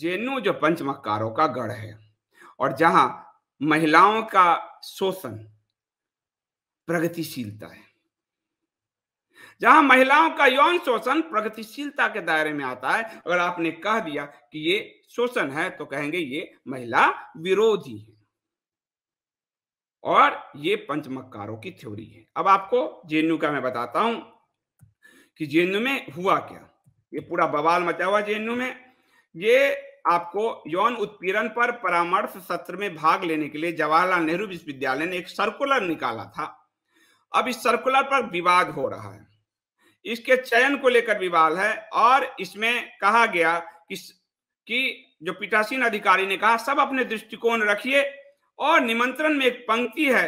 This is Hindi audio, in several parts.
जेनू जो पंचमकारों का गढ़ है और जहां महिलाओं का शोषण प्रगतिशीलता है जहां महिलाओं का यौन शोषण प्रगतिशीलता के दायरे में आता है अगर आपने कह दिया कि ये शोषण है तो कहेंगे ये महिला विरोधी है और ये पंचमकारों की थ्योरी है अब आपको जेनु का मैं बताता हूं कि जेनु में हुआ क्या ये पूरा बवाल मचा हुआ जेएनयू में ये आपको यौन उत्पीड़न पर परामर्श सत्र में भाग लेने के लिए जवाहरलाल नेहरू विश्वविद्यालय ने एक सर्कुलर निकाला था अब इस सर्कुलर पर विवाद हो रहा है इसके चयन को लेकर विवाद है और इसमें कहा गया कि, कि जो पीठासीन अधिकारी ने कहा सब अपने दृष्टिकोण रखिए और निमंत्रण में एक पंक्ति है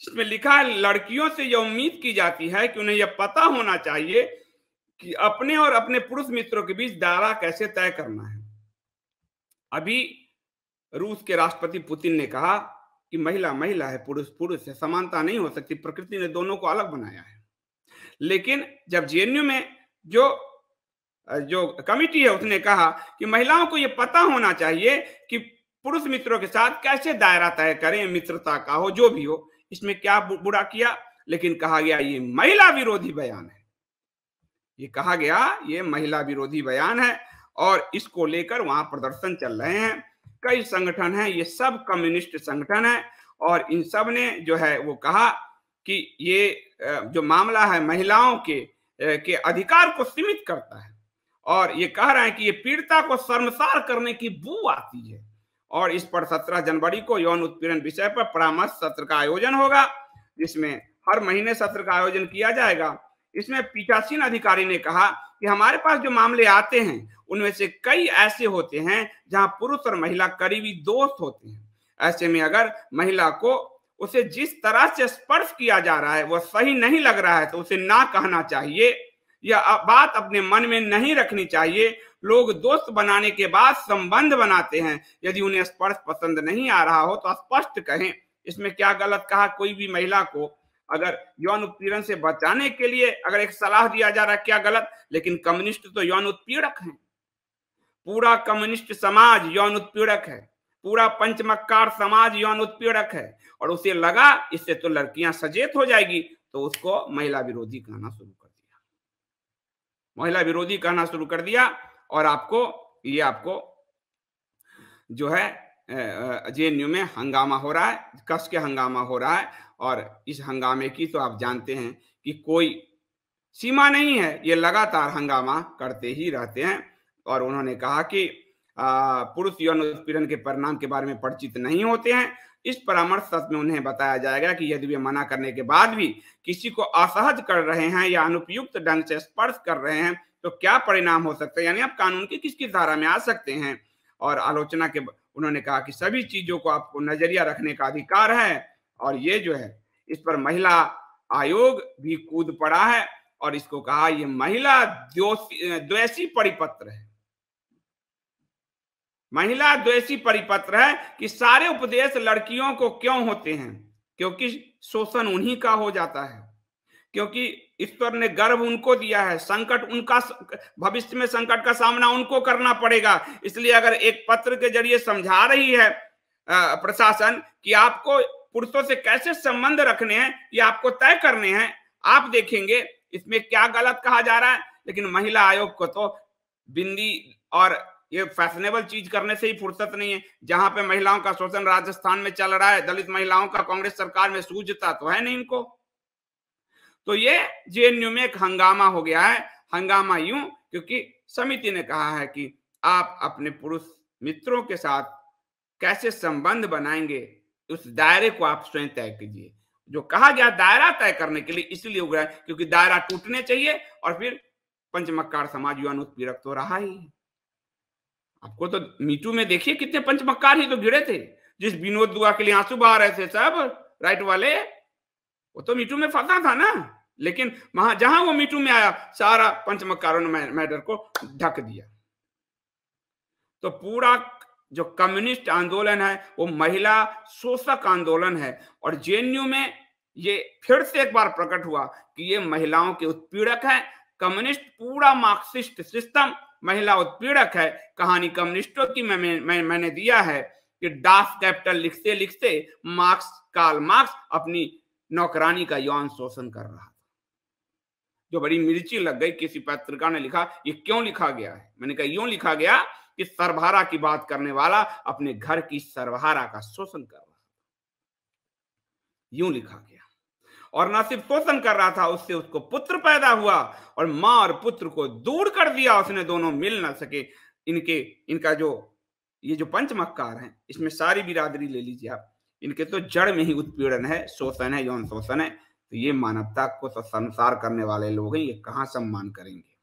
जिसमें लिखा है लड़कियों से यह उम्मीद की जाती है कि उन्हें यह पता होना चाहिए कि अपने और अपने पुरुष मित्रों के बीच दायरा कैसे तय करना है अभी रूस के राष्ट्रपति पुतिन ने कहा कि महिला महिला है पुरुष पुरुष है समानता नहीं हो सकती प्रकृति ने दोनों को अलग बनाया है लेकिन जब जेएनयू में जो जो कमिटी है उसने कहा कि महिलाओं को यह पता होना चाहिए कि पुरुष मित्रों के साथ कैसे दायरा तय करें मित्रता का हो जो भी हो इसमें क्या बुरा किया लेकिन कहा गया ये महिला विरोधी बयान है ये कहा गया ये महिला विरोधी बयान है और इसको लेकर वहां प्रदर्शन चल रहे हैं कई संगठन हैं ये सब कम्युनिस्ट संगठन है और इन सब ने जो है वो कहा कि ये जो मामला है महिलाओं के के अधिकार को सीमित करता है और ये कह रहे हैं कि ये पीड़िता को शर्मसार करने की बू आती है और इस पर 17 जनवरी को यौन उत्पीड़न विषय पर परामर्श सत्र का आयोजन होगा जिसमें हर महीने सत्र का आयोजन किया जाएगा इसमें पीठासीन अधिकारी ने कहा कि हमारे पास जो मामले आते हैं उनमें से कई ऐसे होते हैं जहां पुरुष और महिला करीबी दोस्त होते हैं ऐसे में अगर महिला को उसे जिस तरह से स्पर्श किया जा रहा है वह सही नहीं लग रहा है तो उसे ना कहना चाहिए यह बात अपने मन में नहीं रखनी चाहिए लोग दोस्त बनाने के बाद संबंध बनाते हैं यदि उन्हें स्पर्श पसंद नहीं आ रहा हो तो स्पष्ट कहें इसमें क्या गलत कहा कोई भी महिला को अगर यौन उत्पीड़न से बचाने के लिए अगर एक सलाह दिया जा रहा है क्या गलत लेकिन कम्युनिस्ट तो यौन उत्पीड़क है पूरा कम्युनिस्ट समाज यौन उत्पीड़क है पूरा पंचमकार समाज यौन उत्पीड़क है और उसे लगा इससे तो लड़कियां सचेत हो जाएगी तो उसको महिला विरोधी कहना शुरू कर दिया महिला विरोधी कहना शुरू कर दिया और आपको ये आपको जो है जे में हंगामा हो रहा है कस के हंगामा हो रहा है और इस हंगामे की तो आप जानते हैं कि कोई सीमा नहीं है ये लगातार हंगामा करते ही रहते हैं और उन्होंने कहा कि पुरुष यौन उत्पीड़न के परिणाम के बारे में परिचित नहीं होते हैं इस परामर्श सत्र में उन्हें बताया जाएगा कि यदि वे मना करने के बाद भी किसी को असहज कर रहे हैं या अनुपयुक्त ढंग से स्पर्श कर रहे हैं तो क्या परिणाम हो सकता है यानी आप कानून की किस किस धारा में आ सकते हैं और आलोचना के उन्होंने कहा कि सभी चीजों को आपको नजरिया रखने का अधिकार है और ये जो है इस पर महिला आयोग भी कूद पड़ा है और इसको कहा यह महिला द्वेषी परिपत्र है महिला द्वेषी परिपत्र है कि सारे उपदेश लड़कियों को क्यों होते हैं क्योंकि शोषण उन्हीं का हो जाता है क्योंकि ईश्वर ने गर्भ उनको दिया है संकट उनका भविष्य में संकट का सामना उनको करना पड़ेगा इसलिए अगर एक पत्र के जरिए समझा रही है प्रशासन कि आपको पुरुषों से कैसे संबंध रखने हैं ये आपको तय करने हैं आप देखेंगे इसमें क्या गलत कहा जा रहा है लेकिन महिला आयोग को तो बिंदी और ये फैशनेबल चीज करने से ही फुर्सत नहीं है जहां पे महिलाओं का शोषण राजस्थान में चल रहा है दलित महिलाओं का कांग्रेस सरकार में सूझता तो है नहीं इनको तो ये जेएनयू में एक हंगामा हो गया है हंगामा यूं क्योंकि समिति ने कहा है कि आप अपने पुरुष मित्रों के साथ कैसे संबंध बनाएंगे उस दायरे को आप स्वयं तय कीजिए जो कहा गया दायरा तय करने के लिए इसलिए उगड़ा क्योंकि दायरा टूटने चाहिए और फिर पंचमक्कार समाज युवा उत्पीड़क तो रहा ही आपको तो मीटू में देखिए कितने पंचमक्कार ही तो गिरे थे जिस विनोद दुआ के लिए आंसू बहा रहे थे सब राइट वाले वो तो मीटू में फंसा था ना लेकिन वहां जहां वो मीटू में आया सारा पंचमकारों ने मैटर को ढक दिया तो पूरा जो कम्युनिस्ट आंदोलन है वो महिला शोषक आंदोलन है और जेएनयू में ये फिर से एक बार प्रकट हुआ कि ये महिलाओं के उत्पीड़क है कम्युनिस्ट पूरा मार्क्सिस्ट सिस्टम महिला उत्पीड़क है कहानी कम्युनिस्टों की मैं, मैं मैंने दिया है कि डाफ कैपिटल लिखते लिखते मार्क्स काल मार्क्स अपनी नौकरानी का यौन शोषण कर रहा था जो बड़ी मिर्ची लग गई किसी पत्रकार ने लिखा ये क्यों लिखा गया है मैंने कहा यूं लिखा गया कि सरभारा की बात करने वाला अपने घर की सरभारा का शोषण कर रहा यूं लिखा गया और ना सिर्फ शोषण कर रहा था उससे उसको पुत्र पैदा हुआ और मां और पुत्र को दूर कर दिया उसने दोनों मिल ना सके इनके इनका जो ये जो पंचमकार हैं इसमें सारी बिरादरी ले लीजिए आप इनके तो जड़ में ही उत्पीड़न है शोषण है यौन शोषण है तो ये मानवता को संसार करने वाले लोग हैं ये कहाँ सम्मान करेंगे